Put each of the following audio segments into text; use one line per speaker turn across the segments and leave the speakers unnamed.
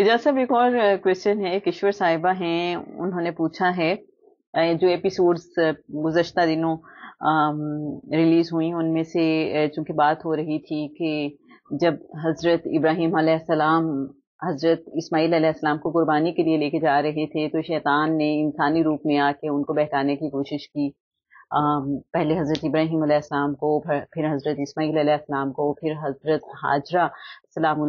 एजाज साहब एक और क्वेश्चन है किशोर साहिबा हैं उन्होंने पूछा है जो एपिसोड्स गुजशत दिनों रिलीज हुई उनमें से चूंकि बात हो रही थी कि जब हज़रत इब्राहिम सलाम हज़रत इस्माईल सलाम को कुर्बानी के लिए लेके जा रहे थे तो शैतान ने इंसानी रूप में आके उनको बहकाने की कोशिश की पहले हज़रत इब्राहिम सलाम को फिर हज़रत इस्माईल सलाम को फिर हज़रत हाजरा सलाम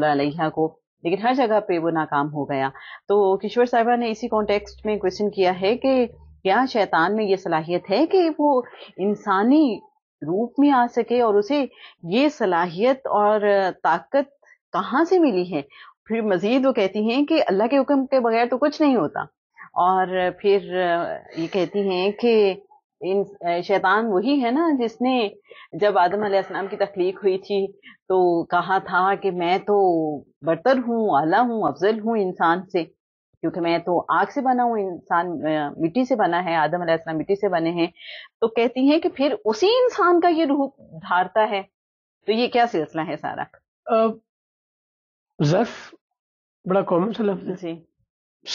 को लेकिन हर जगह पे वो नाकाम हो गया तो किशोर साहिबा ने इसी कॉन्टेक्स्ट में क्वेश्चन किया है कि क्या शैतान में ये सलाहियत है कि वो इंसानी रूप में आ सके और उसे ये सलाहियत और ताकत कहाँ से मिली है फिर मजीद वो कहती हैं कि अल्लाह के हुक्म के बगैर तो कुछ नहीं होता और फिर ये कहती हैं कि इन शैतान वही है ना जिसने जब आदम अलैहिस्सलाम की तख्लीक हुई थी तो कहा था कि मैं तो बरतर हूँ आला हूँ अफजल हूँ इंसान से क्योंकि मैं तो आग से बना हूँ इंसान मिट्टी से बना है आदम अलैहिस्सलाम मिट्टी से बने हैं तो कहती हैं कि फिर उसी इंसान का ये रूप धारता है तो ये क्या सिलसिला है सारा
बड़ा कॉमन सा लफ्ज है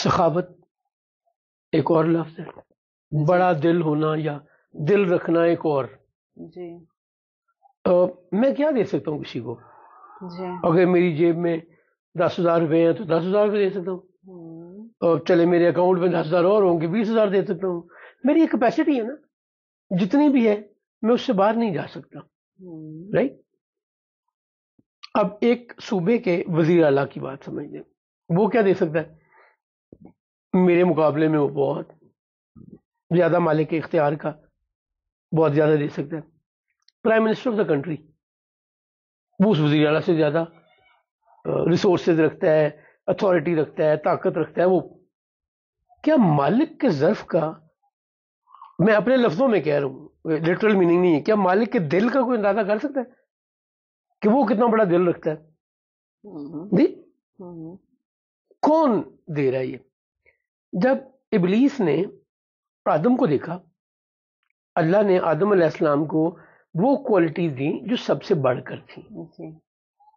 सखावत एक और लफ्ज है बड़ा दिल होना या दिल रखना एक और जी आ, मैं क्या दे सकता हूँ किसी को जी अगर मेरी जेब में दस हजार रुपए हैं तो दस हजार रुपये दे सकता हूँ और हम्म। चले मेरे अकाउंट में दस हजार और होंगे बीस हजार दे सकता हूँ मेरी ये कैपेसिटी है ना जितनी भी है मैं उससे बाहर नहीं जा सकता हम्म। राइट अब एक सूबे के वजीर अला की बात समझ लें वो क्या दे सकता है मेरे मुकाबले में वो बहुत ज़्यादा मालिक के इख्तियार का बहुत ज़्यादा दे सकता है prime minister of the country वो उस वजी अला से ज़्यादा रिसोर्सेज रखता है अथॉरिटी रखता है ताकत रखता है वो क्या मालिक के ज़र्फ का मैं अपने लफ्ज़ों में कह रहा हूँ लिटरल मीनिंग नहीं है क्या मालिक के दिल का कोई अंदाजा कर सकता है कि वो कितना बड़ा दिल रखता है जी कौन दे रहा है ये जब इबलीस ने आदम को देखा अल्लाह ने आदम आसलाम को वो क्वालिटीज दी जो सबसे बढ़कर थी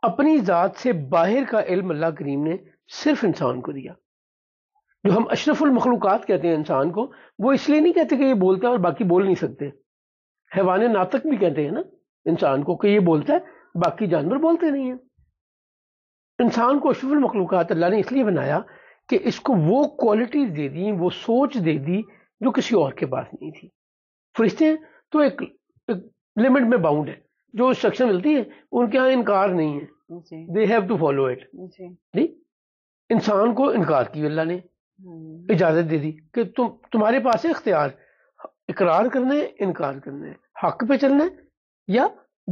अपनी ज़ात से बाहर का इल्म अल्लाह करीम ने सिर्फ इंसान को दिया जो हम अशरफुल मखलूक़ात कहते हैं इंसान को वो इसलिए नहीं कहते कि ये बोलता है और बाकी बोल नहीं सकते हैवान नातक भी कहते हैं ना इंसान को कि ये बोलता है बाकी जानवर बोलते नहीं हैं इंसान को अशरफुल मखलूक़ात अल्लाह ने इसलिए बनाया कि इसको वो क्वालिटीज़ दे दी वो सोच दे दी जो किसी और के पास नहीं थी फरिश्ते तो एक, एक लिमिट में बाउंड है जो इंस्ट्रक्शन मिलती है उनके यहाँ इनकार नहीं
है
they have to follow
it
इंसान को इनकार की अल्लाह ने हम्म। इजाजत दे दी कि तुम तुम्हारे पास है इख्तियार इकरार करना है इनकार करना है हक पे चलना है या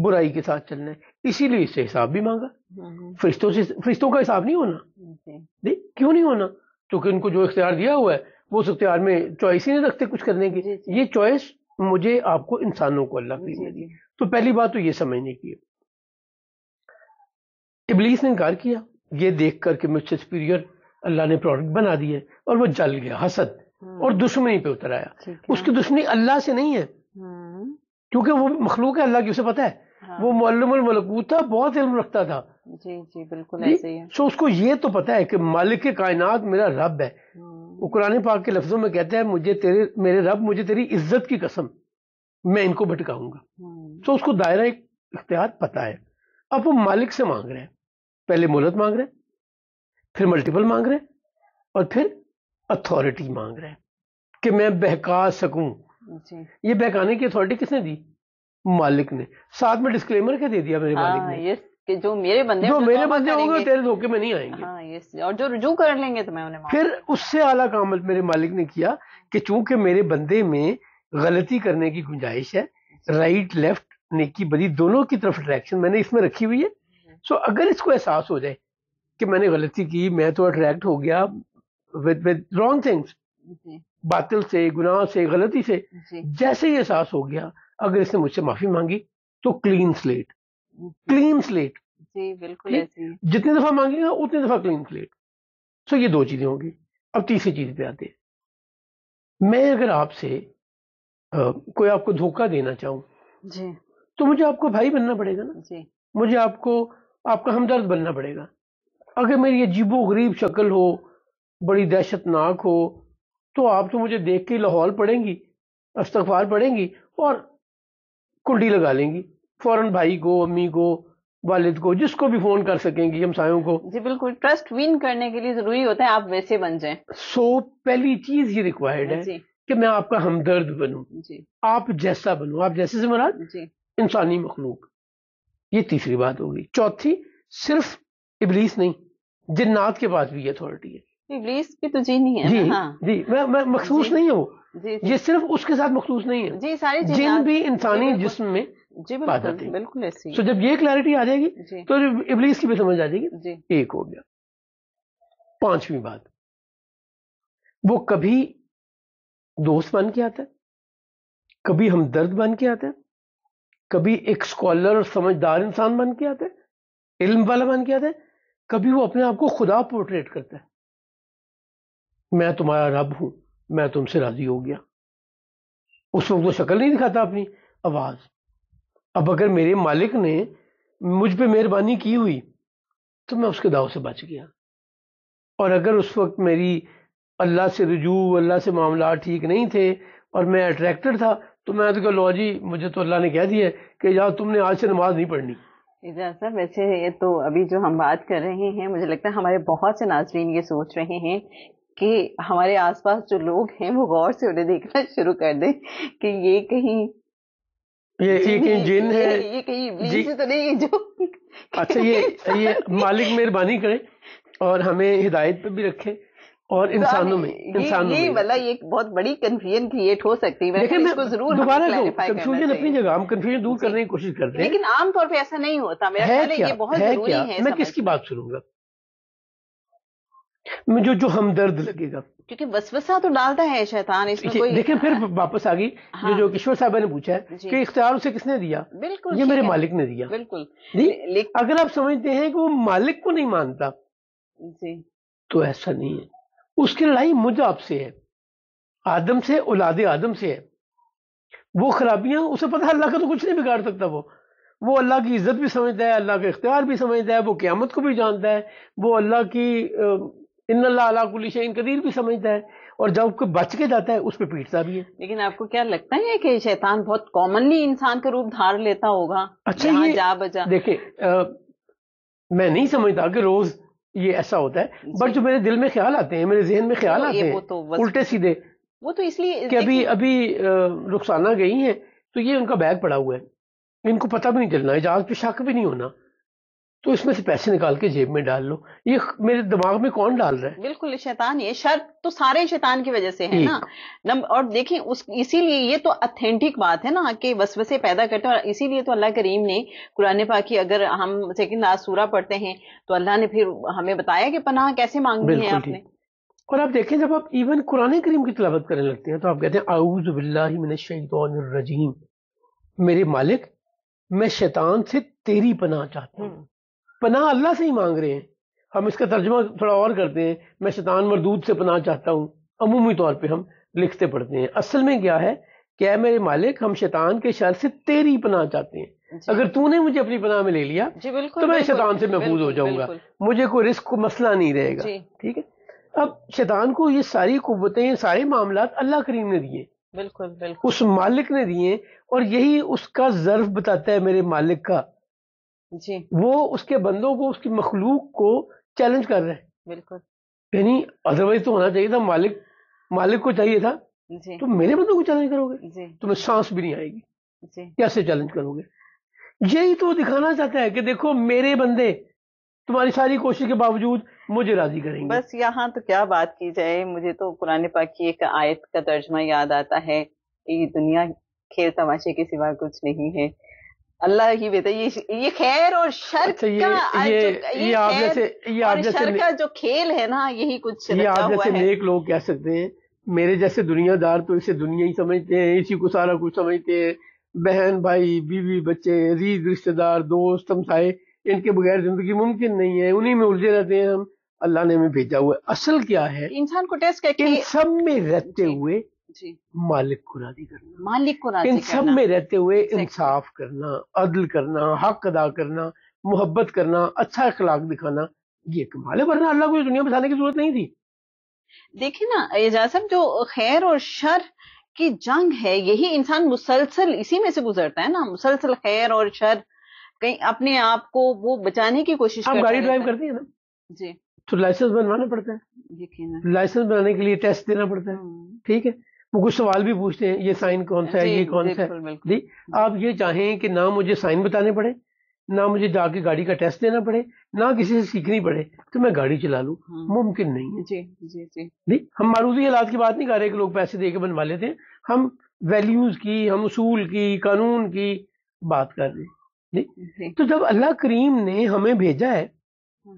बुराई के साथ चलना है इसीलिए इससे हिसाब भी मांगा हम्म। फरिश्तों से फरिश्तों का हिसाब नहीं होना नहीं। क्यों नहीं होना क्योंकि उनको जो इख्तियार दिया हुआ है वो सकते में चॉइस ही नहीं रखते कुछ करने की ये चॉइस मुझे आपको इंसानों को अल्लाह की दी तो पहली बात तो ये समझने की इबलीस ने इनकार किया ये देख करके मुझसे सुपीरियर अल्लाह ने प्रोडक्ट बना दिए और वो जल गया हसद हम्म। और दुश्मनी पे उतर आया उसकी दुश्मनी अल्लाह से नहीं है हम्म। क्योंकि वो मखलूक है अल्लाह की उसे पता है हाँ। वो मलकूत था बहुत इल्म रखता था
जी जी बिल्कुल ऐसे ही है
सो उसको ये तो पता है कि मालिक कायनात मेरा रब है वो कुरान पाक के लफ्जों में कहते हैं मुझे तेरे मेरे रब मुझे तेरी इज्जत की कसम मैं इनको भटकाऊंगा हम्म। तो उसको दायरा एक इख्तियार पता है अब वो मालिक से मांग रहे हैं पहले मोहलत मांग रहे हैं फिर मल्टीपल मांग रहे हैं और फिर अथॉरिटी मांग रहे हैं कि मैं बहका सकूं ये बहकाने की अथॉरिटी किसने दी मालिक ने साथ में डिस्क्लेमर क्या दे दिया मेरे मालिक हाँ,
ने कि जो मेरे बंदे जो मेरे बंदे होंगे तेरे
धोखे में नहीं आएंगे
हाँ ये और जो रुजू कर लेंगे तो मैं उन्हें
फिर उससे आला काम मेरे मालिक ने किया कि चूंकि मेरे बंदे में गलती करने की गुंजाइश है राइट लेफ्ट नेकी बदी दोनों की तरफ अट्रैक्शन मैंने इसमें रखी हुई है सो अगर इसको एहसास हो जाए कि मैंने गलती की मैं तो अट्रैक्ट हो गया विद विद रॉन्ग थिंग्स बातिल से गुनाह से गलती से जैसे ही एहसास हो गया अगर इसने मुझसे माफी मांगी तो क्लीन स्लेट क्लीन स्लेट
बिल्कुल जितनी
दफा ना उतनी दफा क्लीन स्लेट सो ये दो चीजें होंगी अब तीसरी चीज पे आते हैं मैं अगर आपसे कोई आपको धोखा देना चाहूं जी तो मुझे आपको भाई बनना पड़ेगा ना जी मुझे आपको आपका हमदर्द बनना पड़ेगा अगर मेरी अजीबो गरीब शक्ल हो बड़ी दहशतनाक हो तो आप तो मुझे देख के लाहौल पड़ेंगी अस्तफार पड़ेंगी और कुंडी लगा लेंगी फौरन भाई को अम्मी को वालिद को जिसको भी फोन कर सकेंगी हमसायों को जी बिल्कुल
ट्रस्ट विन करने के लिए जरूरी होता है आप वैसे बन जाएं
सो so, पहली चीज ये रिक्वायर्ड है कि मैं आपका हमदर्द बनूं आप जैसा बनू आप जैसे से मरा इंसानी मखलूक ये तीसरी बात होगी चौथी सिर्फ इबलीस नहीं जिन्नात के पास भी अथॉरिटी है
इबलीस की तो जी नहीं है जी हाँ।
जी मैं, मैं मखसूस नहीं
हूँ ये
सिर्फ उसके साथ मखसूस नहीं है
जी सारी जिन भी इंसानी जिस्म में जी बिल्कुल, जाती है
बिल्कुल ऐसी तो जब ये क्लैरिटी आ जाएगी तो इबलीस की भी समझ आ जाएगी एक हो गया पांचवी बात वो कभी दोस्त बन के आता है कभी हम दर्द बन के आते हैं कभी एक स्कॉलर और समझदार इंसान बन के आते हैं इल्म वाला बन के आते हैं कभी वो अपने आप को खुदा पोर्ट्रेट करता है मैं तुम्हारा रब हूं मैं तुमसे राजी हो गया उस वक्त वो शक्ल नहीं दिखाता अपनी आवाज अब अगर मेरे मालिक ने मुझ पर मेहरबानी की हुई तो मैं उसके दाव से बच गया और अगर उस वक्त मेरी अल्लाह से रजू अल्लाह से मामला ठीक नहीं थे और मैं अट्रैक्टेड था तो मैं तो लो जी मुझे तो अल्लाह ने कह दिया कि यार तुमने आज से नमाज नहीं पढ़नी
सर वैसे ये तो अभी जो हम बात कर रहे हैं मुझे लगता है हमारे बहुत से नाजरीन ये सोच रहे हैं कि हमारे आसपास जो लोग हैं वो गौर से उन्हें देखना शुरू कर दें कि ये कहीं ये एक कहीं जिन है ये
कहीं जी तो नहीं है जो अच्छा ये ये मालिक मेहरबानी करे और हमें हिदायत पे भी रखे और इंसानों में इंसानों में वाला
ये बहुत बड़ी कंफ्यूजन क्रिएट हो सकती है लेकिन तो इसको जरूर दोबारा कंफ्यूजन अपनी
जगह हम कंफ्यूजन दूर करने की कोशिश करते हैं लेकिन
आमतौर पे ऐसा नहीं होता मेरा ख्याल है ये बहुत जरूरी है मैं
किसकी बात सुनूंगा मुझे जो हमदर्द लगेगा
क्योंकि वसवसा तो डालता है शैतान इसमें कोई देखिए फिर हाँ।
वापस आ गई हाँ। जो जो किशोर साहब ने पूछा है कि इख्तियार उसे किसने दिया बिल्कुल ये मेरे मालिक ने दिया बिल्कुल नहीं अगर आप समझते हैं कि वो मालिक को नहीं मानता जी तो ऐसा नहीं है उसकी लड़ाई मुझ आपसे है आदम से औलाद आदम से है वो खराबियां उसे पता है अल्लाह का तो कुछ नहीं बिगाड़ सकता वो वो अल्लाह की इज्जत भी समझता है अल्लाह का इख्तियार भी समझता है वो क्यामत को भी जानता है वो अल्लाह की इन अलाकुलशन कदीर भी समझता है और जब कोई बच के जाता है उस पर पीटता भी है
लेकिन आपको क्या लगता है कि शैतान बहुत कॉमनली इंसान का रूप धार लेता होगा
अच्छा ये जा बजा आ, मैं नहीं समझता कि रोज ये ऐसा होता है बट जो मेरे दिल में ख्याल आते हैं मेरे जहन में तो ख्याल आते हैं तो उल्टे सीधे
वो तो इसलिए कि अभी
अभी रुखसाना गई है तो ये उनका बैग पड़ा हुआ है इनको पता भी नहीं चलना जहाज पे शक भी नहीं होना तो इसमें से पैसे निकाल के जेब में डाल लो ये मेरे दिमाग में कौन डाल रहा है
बिल्कुल शैतान ये शर्त तो सारे शैतान की वजह से है ना और देखें उस इसीलिए ये तो अथेंटिक बात है ना कि वसवसे पैदा करते हैं और इसीलिए तो अल्लाह करीम ने कुरान पाक की अगर हम सेकंड लास्ट सूरा पढ़ते हैं तो अल्लाह ने फिर हमें बताया कि पनाह कैसे मांगनी है आपने
और आप देखें जब आप इवन कुरान करीम की तलावत करने लगते हैं तो आप कहते हैं आउज बिल्लाजीम मेरे मालिक मैं शैतान से तेरी पनाह चाहता हूँ हम्म। पनाह अल्लाह से ही मांग रहे हैं हम इसका तर्जमा थोड़ा और करते हैं मैं शैतान मरदूद से पनाह चाहता हूँ अमूमी तौर पर हम लिखते पढ़ते हैं असल में क्या है क्या मेरे मालिक हम शैतान के शर से तेरी पनाह चाहते हैं अगर तूने मुझे अपनी पनाह में ले लिया तो मैं शैतान से महफूज हो जाऊंगा मुझे कोई रिस्क को मसला नहीं रहेगा ठीक है अब शैतान को ये सारी कुतें सारे मामला अल्लाह करीम ने दिए
बिल्कुल बिल्कुल उस
मालिक ने दिए और यही उसका जर्फ बताता है मेरे मालिक का जी वो उसके बंदों को उसकी मखलूक को चैलेंज कर रहे हैं बिल्कुल यानी अदरवाइज तो होना चाहिए था मालिक मालिक को चाहिए था तो मेरे बंदों को चैलेंज करोगे तुम्हें तो सांस भी नहीं आएगी कैसे चैलेंज करोगे यही तो दिखाना चाहता है कि देखो मेरे बंदे तुम्हारी सारी कोशिश के बावजूद मुझे राजी करेंगे
बस यहाँ तो क्या बात की जाए मुझे तो पुराने पाक की एक आयत का तर्जमा याद आता है ये दुनिया खेल तमाशे के सिवा कुछ नहीं है अल्लाह ही बेटा ये ये खैर और शर अच्छा ये, का ये, ये, ये आप जैसे ये आप जैसे शर का जो खेल है ना यही कुछ ये आप जैसे नेक
लोग कह सकते हैं मेरे जैसे दुनियादार तो इसे दुनिया ही समझते हैं इसी को सारा कुछ समझते हैं बहन भाई बीवी बच्चे अजीज रिश्तेदार दोस्त हमसाए इनके बगैर जिंदगी मुमकिन नहीं है उन्हीं में उलझे रहते हैं हम अल्लाह ने हमें भेजा हुआ असल क्या है
इंसान को टेस्ट करके इन सब
में रहते हुए जी मालिक को राजी करना
मालिक को राजी इन सब में
रहते हुए इंसाफ करना अदल करना हक अदा करना मोहब्बत करना अच्छा अखलाक दिखाना ये कमाल है वरना अल्लाह को इस दुनिया बसाने की जरूरत नहीं थी
देखिए ना एजाज साहब जो खैर और शर की जंग है यही इंसान मुसलसल इसी में से गुजरता है ना मुसलसल खैर और शर कहीं अपने आप को वो बचाने की कोशिश आप गाड़ी ड्राइव करती है
ना जी तो लाइसेंस बनवाना पड़ता है लाइसेंस बनाने के लिए टेस्ट देना पड़ता है हम्म। ठीक है वो कुछ सवाल भी पूछते हैं ये साइन कौन सा है ये कौन सा है जी आप ये चाहें कि ना मुझे साइन बताने पड़े ना मुझे जाके गाड़ी का टेस्ट देना पड़े ना किसी से सीखनी पड़े तो मैं गाड़ी चला लूँ हम्म। मुमकिन नहीं
है जी जी जी
जी हम मारूदी हालात की बात नहीं कर रहे कि लोग पैसे दे के बनवा लेते हैं हम वैल्यूज की हम उसूल की कानून की बात कर रहे हैं तो जब अल्लाह करीम ने हमें भेजा है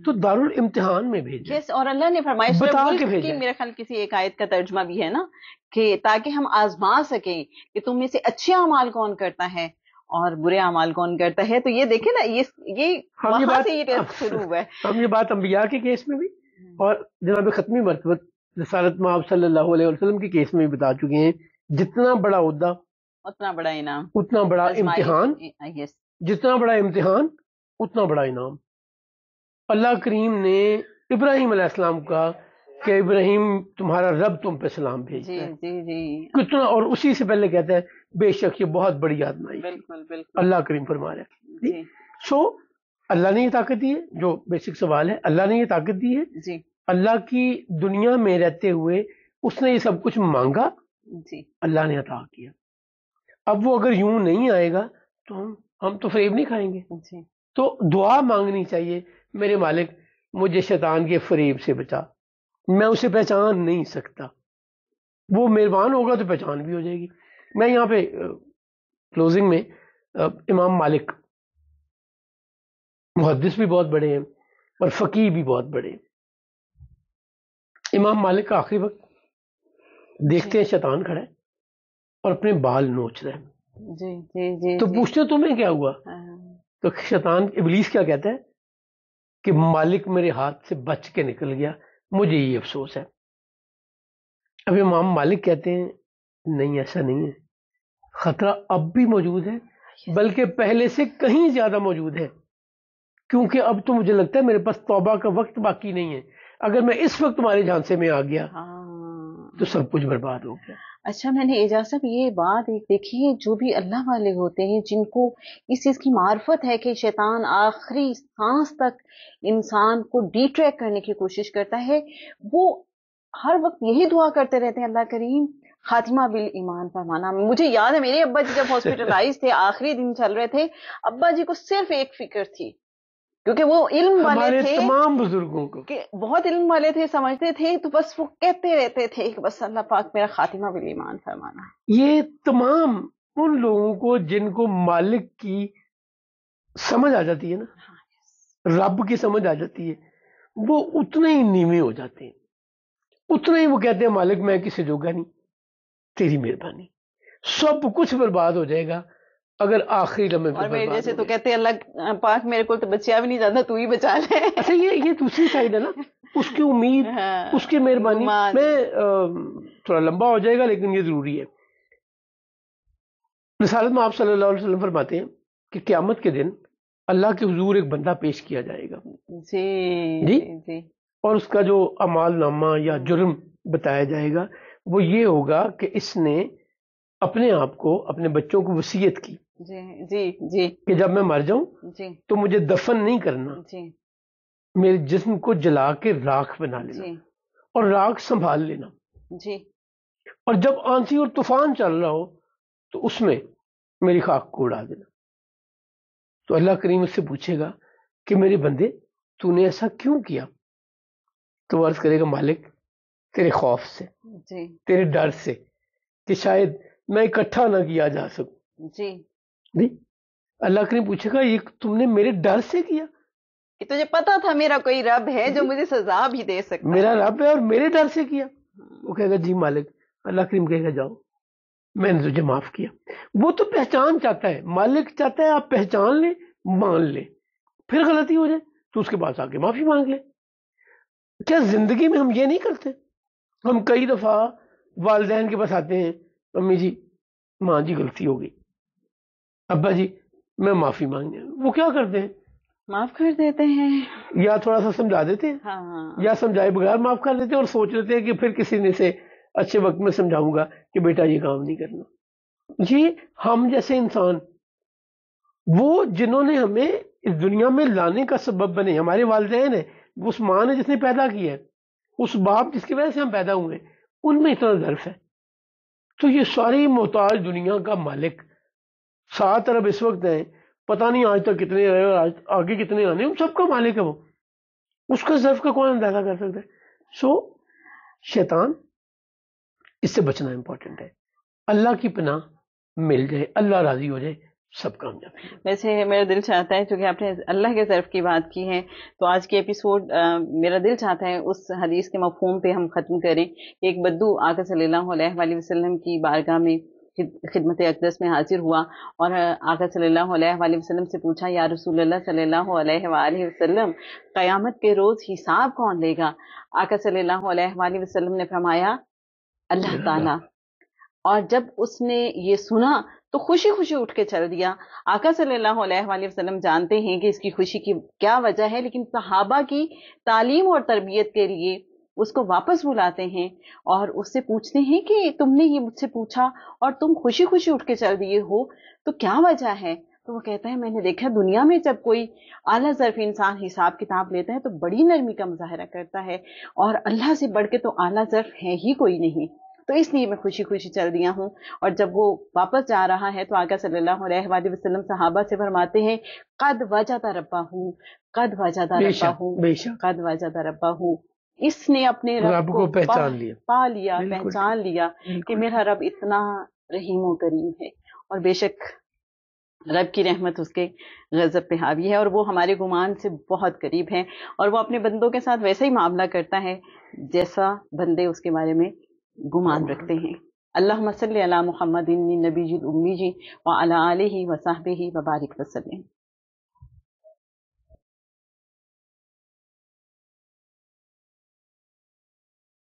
तो दारुल इम्तिहान में भेजे
yes, और अल्लाह ने फरमाया बता मेरा ख्याल किसी एक आयत का तर्जमा भी है ना कि ताकि हम आजमा सकें कि तुम में से अच्छे अमाल कौन करता है और बुरे अमाल कौन करता है तो ये देखे ना ये ये हम ये बात, शुरू हुआ
है हम ये बात अम्बिया के केस में भी हम्म। और जनाब खत्मी मरतबत रसालत माब सल्लाम के केस में भी बता चुके हैं जितना बड़ा उद्दा
उतना बड़ा इनाम
उतना बड़ा इम्तिहान जितना बड़ा इम्तिहान उतना बड़ा इनाम अल्लाह करीम ने इब्राहिम अलैहिस्सलाम का कि इब्राहिम तुम्हारा रब तुम पे सलाम भेजता है
जी, जी।
कितना और उसी से पहले कहता है बेशक ये बहुत बड़ी आदमाई अल्लाह करीम फरमा रहे सो अल्लाह ने ये ताकत दी है जो बेसिक सवाल है अल्लाह ने ये ताकत दी है अल्लाह की दुनिया में रहते हुए उसने ये सब कुछ मांगा अल्लाह ने अता किया अब वो अगर यूं नहीं आएगा तो हम हम तो फरेब नहीं खाएंगे तो दुआ मांगनी चाहिए मेरे मालिक मुझे शैतान के फरीब से बचा मैं उसे पहचान नहीं सकता वो मेहरबान होगा तो पहचान भी हो जाएगी मैं यहाँ पे क्लोजिंग में इमाम मालिक मुहदस भी बहुत बड़े हैं और फ़कीर भी बहुत बड़े हैं इमाम मालिक का आखिरी वक्त देखते हैं शैतान खड़ा है और अपने बाल नोच रहे हैं
जी जी जी तो पूछते
तुम्हें क्या हुआ हाँ। तो शैतान इबलीस क्या कहता है कि मालिक मेरे हाथ से बच के निकल गया मुझे ये अफसोस है अब इमाम मालिक कहते हैं नहीं ऐसा नहीं है खतरा अब भी मौजूद है बल्कि पहले से कहीं ज्यादा मौजूद है क्योंकि अब तो मुझे लगता है मेरे पास तौबा का वक्त बाकी नहीं है अगर मैं इस वक्त तुम्हारे झांसे में आ गया हाँ। तो सब कुछ बर्बाद हो गया
अच्छा मैंने एजाज साहब ये बात एक देखी है जो भी अल्लाह वाले होते हैं जिनको इस चीज़ की मार्फत है कि शैतान आखिरी सांस तक इंसान को डिट्रैक करने की कोशिश करता है वो हर वक्त यही दुआ करते रहते हैं अल्लाह करीम खातिमा बिल ईमान फरमाना मुझे याद है मेरे अब्बा जी जब हॉस्पिटलाइज थे आखिरी दिन चल रहे थे अब्बा जी को सिर्फ एक फिक्र थी क्योंकि वो इल्म वाले थे तमाम
बुजुर्गों को
कि बहुत इल्म वाले थे समझते थे तो बस वो कहते रहते थे कि बस अल्लाह पाक मेरा खातिमा बिल ईमान फरमाना
ये तमाम उन लोगों को जिनको मालिक की समझ आ जाती है ना हाँ, रब की समझ आ जाती है वो उतने ही नीवे हो जाते हैं उतने ही वो कहते हैं मालिक मैं किसी जोगा नहीं तेरी मेहरबानी सब कुछ बर्बाद हो जाएगा अगर आखिरी लम्बे और मेरे जैसे तो
कहते हैं अलग पाक मेरे को तो बचिया भी नहीं जाता तू ही बचा ले अच्छा ये ये दूसरी साइड है ना उसकी उम्मीद
हाँ, उसकी मेहरबानी में थोड़ा लंबा हो जाएगा लेकिन ये जरूरी है रसालत में आप सल्लल्लाहु अलैहि वसल्लम फरमाते हैं कि क्यामत के दिन अल्लाह के हजूर एक बंदा पेश किया जाएगा
जी, जी।
और उसका जो अमाल नामा या जुर्म बताया जाएगा वो ये होगा कि इसने अपने आप को अपने बच्चों को वसीयत की
जी जी जी कि जब मैं मर जाऊं
तो मुझे दफन नहीं करना जी मेरे जिस्म को जला के राख बना लेना और राख संभाल लेना जी और जब आंसी और तूफान चल रहा हो तो उसमें मेरी खाक को उड़ा देना तो अल्लाह करीम उससे पूछेगा कि मेरे बंदे तूने ऐसा क्यों किया तो अर्ज करेगा मालिक तेरे खौफ से तेरे डर से कि शायद मैं इकट्ठा ना किया जा सकू जी नहीं अल्लाह करीम पूछेगा ये तुमने मेरे डर से किया
कि तुझे पता था मेरा कोई रब है जो मुझे सजा भी दे सकता मेरा
रब है और मेरे डर से किया हाँ। वो कहेगा जी मालिक अल्लाह करीम कहेगा जाओ मैंने तुझे माफ किया वो तो पहचान चाहता है मालिक चाहता है आप पहचान ले मान ले फिर गलती हो जाए तो उसके पास आके माफी मांग ले क्या जिंदगी में हम ये नहीं करते हम कई दफा वालदेन के पास आते हैं मम्मी जी मां जी गलती हो गई अब्बा जी मैं माफी मांगने वो क्या करते
हैं माफ कर देते हैं
या थोड़ा सा समझा देते हैं हाँ। या समझाए बगैर माफ कर देते हैं और सोच लेते हैं कि फिर किसी ने से अच्छे वक्त में समझाऊंगा कि बेटा ये काम नहीं करना ये हम जैसे इंसान वो जिन्होंने हमें इस दुनिया में लाने का सबब बने हमारे वालदेन ने उस माँ ने जिसने पैदा किया है उस बाप जिसकी वजह से हम पैदा हुए उनमें इतना दर्फ है तो ये सारी मोहताज दुनिया का मालिक सात अरब इस वक्त है पता नहीं आज तक कितने आए और आज आगे कितने आने उन सबका मालिक है वो उसका जर्फ का कौन अंदाजा कर सकता है सो so, शैतान इससे बचना इंपॉर्टेंट है अल्लाह की पनाह मिल जाए अल्लाह राजी हो जाए सब कामयाब
वैसे मेरा दिल चाहता है क्योंकि आपने अल्लाह के तरफ की बात की है तो आज के एपिसोड आ, मेरा दिल चाहता है उस हदीस के मफहम पे हम ख़त्म करें एक बद्दू आकर सल्ला वसलम की बारगाह में खिदमत अकदस में हाजिर हुआ और आकर सल्ला वसलम से पूछा या रसूल सल्ला वसलम अलैहि क़यामत के रोज़ हिसाब कौन लेगा आकर सल्ला वसलम ने फरमाया अल्लाह ताला और जब उसने ये सुना तो खुशी खुशी उठ के चल दिया आका सल्लल्लाहु अलैहि वसल्लम जानते हैं कि इसकी खुशी की क्या वजह है लेकिन सहाबा की तालीम और तरबियत के लिए उसको वापस बुलाते हैं और उससे पूछते हैं कि तुमने ये मुझसे पूछा और तुम खुशी खुशी उठ के चल दिए हो तो क्या वजह है तो वो कहता है मैंने देखा दुनिया में जब कोई आला जरफ इंसान हिसाब किताब लेता है तो बड़ी नरमी का मुजाहरा करता है और अल्लाह से बढ़ के तो आला जरफ है ही कोई नहीं तो इसलिए मैं खुशी खुशी चल दिया हूँ और जब वो वापस जा रहा है तो आका सल्लल्लाहु अलैहि वसल्लम सहाबा से फरमाते हैं कद वजादा रब्बा हूँ कद वजादा रब्बा हूँ कद वजादा रब्बा हूँ इसने अपने रब, रब को, को पहचान लिया पा लिया पहचान लिया कि मेरा रब इतना रहीम करीम है और बेशक रब की रहमत उसके गज़ब पे हावी है और वो हमारे गुमान से बहुत करीब है और वो अपने बंदों के साथ वैसा ही मामला करता है जैसा बंदे उसके बारे में गुमान रखते हैं अल्लाह मसल अला महमदिन नबी उम्मी जी व अला वसाहब वबारिक वसलम